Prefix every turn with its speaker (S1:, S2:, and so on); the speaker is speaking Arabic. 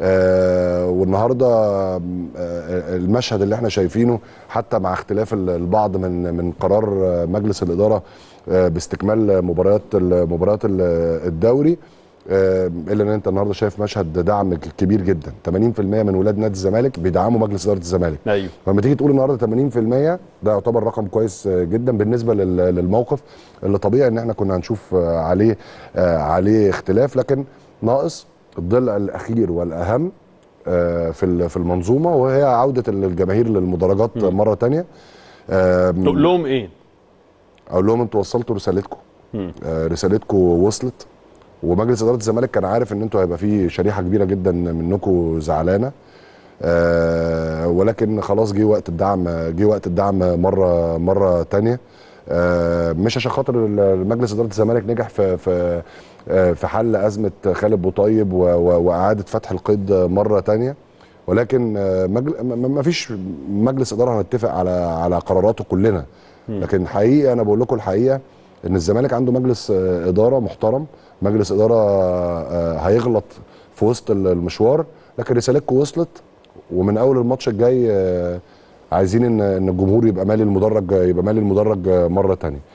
S1: آه والنهارده آه المشهد اللي احنا شايفينه حتى مع اختلاف البعض من من قرار مجلس الاداره آه باستكمال مباريات مباريات الدوري آه، الا ان انت النهارده شايف مشهد دعم كبير جدا 80% من ولاد نادي الزمالك بيدعموا مجلس اداره الزمالك ايوه فلما تيجي تقول النهارده 80% ده يعتبر رقم كويس آه، جدا بالنسبه للموقف اللي طبيعي ان احنا كنا هنشوف آه، عليه عليه اختلاف لكن ناقص الضلع الاخير والاهم آه، في في المنظومه وهي عوده الجماهير للمدرجات مره ثانيه تقول لهم ايه؟ اقول لهم انتوا وصلتوا رسالتكم آه، رسالتكم وصلت ومجلس اداره الزمالك كان عارف ان انتوا هيبقى في شريحه كبيره جدا منكم زعلانه آه، ولكن خلاص جه وقت الدعم جه وقت الدعم مره مره ثانيه آه، مش عشان خاطر مجلس اداره الزمالك نجح في في آه، في حل ازمه خالد بوطيب واعاده فتح القيد مره ثانيه ولكن آه، ما فيش مجلس اداره هنتفق على على قراراته كلنا لكن حقيقي انا بقول لكم الحقيقه ان الزمالك عنده مجلس اداره محترم مجلس اداره هيغلط في وسط المشوار لكن رسالتكم وصلت ومن اول الماتش الجاي عايزين ان الجمهور يبقى مالي المدرج يبقى مالي المدرج مره ثانيه